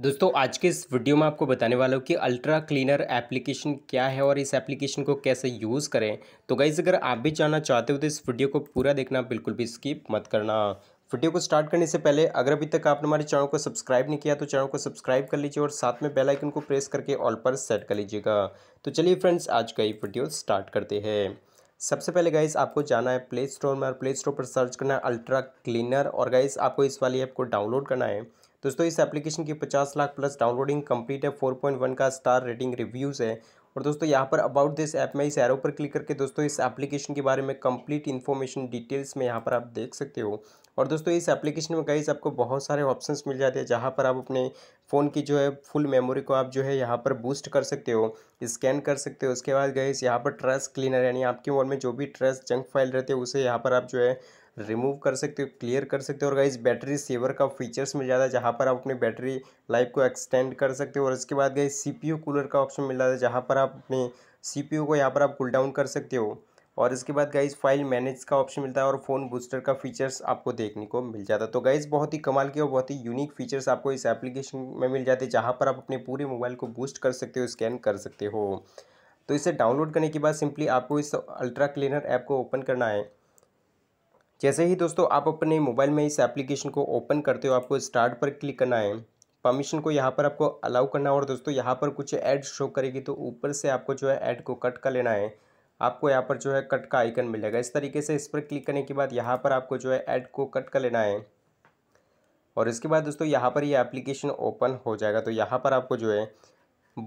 दोस्तों आज के इस वीडियो में आपको बताने वाला हूँ कि अल्ट्रा क्लीनर एप्लीकेशन क्या है और इस एप्लीकेशन को कैसे यूज़ करें तो गाइज़ अगर आप भी जानना चाहते हो तो इस वीडियो को पूरा देखना बिल्कुल भी स्किप मत करना वीडियो को स्टार्ट करने से पहले अगर अभी तक आपने हमारे चैनल को सब्सक्राइब नहीं किया तो चैनल को सब्सक्राइब कर लीजिए और साथ में बेल आइकन को प्रेस करके ऑल पर सेट कर लीजिएगा तो चलिए फ्रेंड्स आज का ये वीडियो स्टार्ट करते हैं सबसे पहले गाइस आपको जाना है प्ले स्टोर में और प्ले स्टोर पर सर्च करना है अल्ट्रा क्लीनर और गाइस आपको इस वाली ऐप को डाउनलोड करना है दोस्तों इस एप्लीकेशन की 50 लाख प्लस डाउनलोडिंग कंप्लीट है 4.1 का स्टार रेटिंग रिव्यूज़ है और दोस्तों यहाँ पर अबाउट दिस ऐप में इस एरो पर क्लिक करके दोस्तों इस एप्लीकेशन के बारे में कंप्लीट इन्फॉर्मेशन डिटेल्स में यहाँ पर आप देख सकते हो और दोस्तों इस एप्लीकेशन में गाइज आपको बहुत सारे ऑप्शंस मिल जाते हैं जहाँ पर आप अपने फ़ोन की जो है फुल मेमोरी को आप जो है यहाँ पर बूस्ट कर सकते हो स्कैन कर सकते हो उसके बाद गाइज यहाँ पर ट्रस्ट क्लीनर यानी आपके मोबाइल में जो भी ट्रस्ट जंक फाइल रहते हैं उसे यहाँ पर आप जो है रिमूव कर सकते हो क्लियर कर सकते हो और गाइज बैटरी सेवर का फीचर्स मिल जाता है जहाँ पर आप अपने बैटरी लाइफ को एक्सटेंड कर सकते हो और इसके बाद गई सी कूलर का ऑप्शन मिल जाता है जहाँ पर आप अपने सी को यहाँ पर आप कूल डाउन कर सकते हो और इसके बाद गाइज फाइल मैनेज का ऑप्शन मिलता है और फ़ोन बूस्टर का फीचर्स आपको देखने को मिल जाता है तो गाइज बहुत ही कमाल के और बहुत ही यूनिक फीचर्स आपको इस एप्लीकेशन में मिल जाते हैं जहाँ पर आप अपने पूरे मोबाइल को बूस्ट कर सकते हो स्कैन कर सकते हो तो इसे डाउनलोड करने के बाद सिंपली आपको इस अल्ट्रा क्लीनर ऐप को ओपन करना है जैसे ही दोस्तों आप अपने मोबाइल में इस एप्लीकेशन को ओपन करते हो आपको स्टार्ट पर क्लिक करना है परमिशन को यहाँ पर आपको अलाउ करना है और दोस्तों यहाँ पर कुछ ऐड शो करेगी तो ऊपर से आपको जो है ऐड को कट कर लेना है आपको यहाँ पर जो है कट का आइकन मिलेगा इस तरीके से इस पर क्लिक करने के बाद यहाँ पर आपको जो है ऐड को कट कर लेना है और इसके बाद दोस्तों यहाँ पर ये यह एप्लीकेशन ओपन हो जाएगा तो यहाँ पर आपको जो है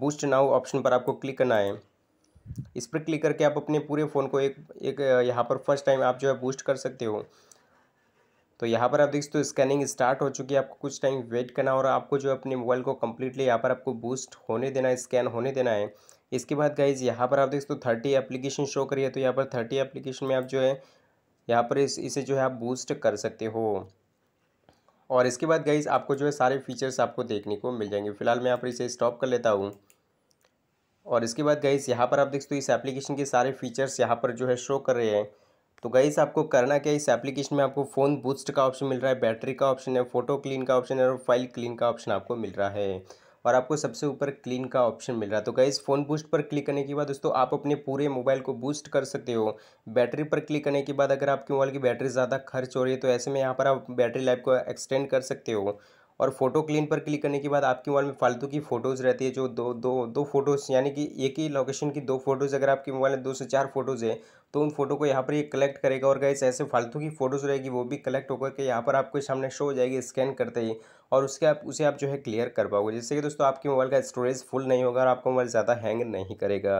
बूस्ट नाउ ऑप्शन पर आपको क्लिक करना है इस पर क्लिक करके आप अपने पूरे फ़ोन को एक एक यहाँ पर फर्स्ट टाइम आप जो है बूस्ट कर सकते हो तो यहाँ पर आप देख सकते हो स्कैनिंग स्टार्ट हो चुकी है आपको कुछ टाइम वेट करना और आपको जो है अपने मोबाइल को कम्प्लीटली यहाँ पर आपको बूस्ट होने देना है स्कैन होने देना है इसके बाद गाइज यहाँ पर आप देख सकते हो थर्टी एप्लीकेशन शो करी है तो यहाँ पर थर्टी एप्लीकेशन में आप जो है यहाँ पर इस इसे जो है आप बूस्ट कर सकते हो और इसके बाद गाइज आपको जो है सारे फीचर्स आपको देखने को मिल जाएंगे फिलहाल मैं यहाँ पर इसे स्टॉप कर लेता हूँ और इसके बाद गाइस यहाँ पर आप देखते हो इस एप्लीकेशन के सारे फीचर्स यहाँ पर जो है शो कर रहे हैं तो गाइस आपको करना क्या है इस एप्लीकेशन में आपको फ़ोन बूस्ट का ऑप्शन मिल रहा है बैटरी का ऑप्शन है फोटो क्लीन का ऑप्शन है और फाइल क्लीन का ऑप्शन आपको मिल रहा है और आपको सबसे ऊपर क्लीन का ऑप्शन मिल रहा है तो गाइस फ़ोन बूस्ट पर क्लिक करने के बाद दोस्तों आप अपने पूरे मोबाइल को बूस्ट कर सकते हो बैटरी पर क्लिक करने के बाद अगर आपके मोबाइल की बैटरी ज़्यादा खर्च हो रही है तो ऐसे में यहाँ पर आप बैटरी लाइफ को एक्सटेंड कर सकते हो और फोटो क्लीन पर क्लिक करने के बाद आपके मोबाइल में फालतू की फ़ोटोज़ रहती है जो दो दो दो फोटोज़ यानी कि एक ही लोकेशन की दो फोटोज़ अगर आपके मोबाइल में दो से चार फोटोज़ है तो उन फोटो को यहाँ पर ये कलेक्ट करेगा और गैस ऐसे फालतू की फ़ोटोज़ रहेगी वो भी कलेक्ट होकर के यहाँ पर आपके सामने शो हो जाएगी स्कैन करते ही और उसके आप उसे आप जो है क्लियर कर पाओगे जिससे कि दोस्तों आपके मोबाइल का स्टोरेज फुल नहीं होगा और आपका मोबाइल ज़्यादा हैंग नहीं करेगा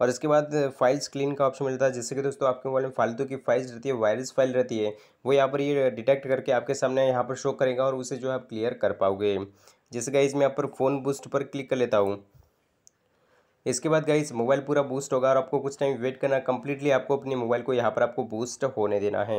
और इसके बाद फाइल्स क्लीन का ऑप्शन मिलता है जिससे कि दोस्तों आपके मोबाइल में फालतू की फाइल्स रहती है वायरस फाइल रहती है वो यहाँ पर ये डिटेक्ट करके आपके सामने यहाँ पर शो करेगा और उसे जो है आप क्लियर कर पाओगे जैसे कि इसमें यहाँ पर फ़ोन बूस्ट पर क्लिक कर लेता हूँ इसके बाद गाइस मोबाइल पूरा बूस्ट होगा और आपको कुछ टाइम वेट करना कंप्लीटली आपको अपने मोबाइल को यहाँ पर आपको बूस्ट होने देना है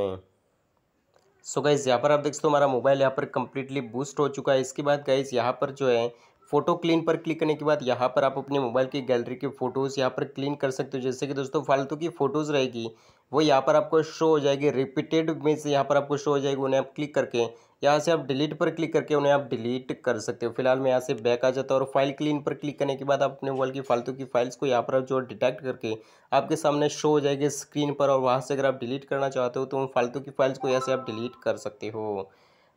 सो गाइज़ यहाँ पर आप देख सकते हो हमारा मोबाइल यहाँ पर कम्प्लीटली बूस्ट हो चुका है इसके बाद गाइज़ यहाँ पर जो है फोटो क्लीन पर क्लिक करने के बाद यहाँ पर आप अपने मोबाइल की गैलरी के फ़ोटोज़ यहाँ पर क्लीन कर सकते हो जैसे कि दोस्तों फालतू की फ़ोटोज़ रहेगी वो यहाँ पर आपको शो हो जाएगी रिपीटेड में से यहाँ पर आपको शो हो जाएगी उन्हें आप क्लिक करके यहाँ से आप डिलीट पर क्लिक करके उन्हें आप डिलीट कर सकते हो फिलहाल मैं यहाँ से बैक आ जाता हूँ और फाइल क्लीन पर क्लिक करने के बाद आप अपने मोबाइल की फालतू की फाइल्स को यहाँ पर जो डिटेक्ट करके आपके सामने शो हो जाएगी स्क्रीन पर और वहाँ से अगर आप डिलीट करना चाहते हो तो उन फालतू की फाइल्स को यहाँ से आप डिलीट कर सकते हो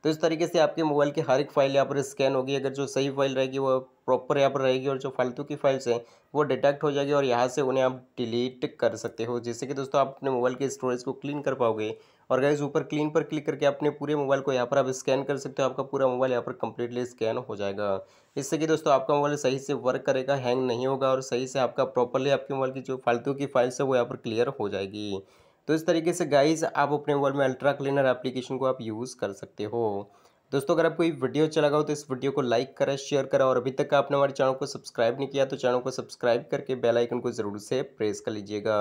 तो इस तरीके से आपके मोबाइल की हर एक फाइल यहाँ पर स्कैन होगी अगर जो सही फाइल रहेगी वो प्रॉपर यहाँ पर रहेगी और जो फालतू की फाइल्स हैं वो डिटेक्ट हो जाएगी और यहाँ से उन्हें आप डिलीट कर सकते हो जिससे कि दोस्तों आप अपने मोबाइल के स्टोरेज को क्लीन कर पाओगे और गैस ऊपर क्लीन पर क्लिक करके अपने पूरे मोबाइल को यहाँ पर आप स्कैन कर सकते हो आपका पूरा मोबाइल यहाँ पर कंप्लीटली स्कैन हो जाएगा इससे कि दोस्तों आपका मोबाइल सही से वर्क करेगा हैंग नहीं होगा और सही से आपका प्रॉपरली आपके मोबाइल की जो फालतू की फाइल्स है वो यहाँ पर क्लियर हो जाएगी तो इस तरीके से गाइज आप अपने मोबाइल में अल्ट्रा क्लीनर एप्लीकेशन को आप यूज़ कर सकते हो दोस्तों अगर आपको ये वीडियो अच्छा लगा हो तो इस वीडियो को लाइक करें शेयर करें और अभी तक आपने हमारे चैनल को सब्सक्राइब नहीं किया तो चैनल को सब्सक्राइब करके बेल आइकन को ज़रूर से प्रेस कर लीजिएगा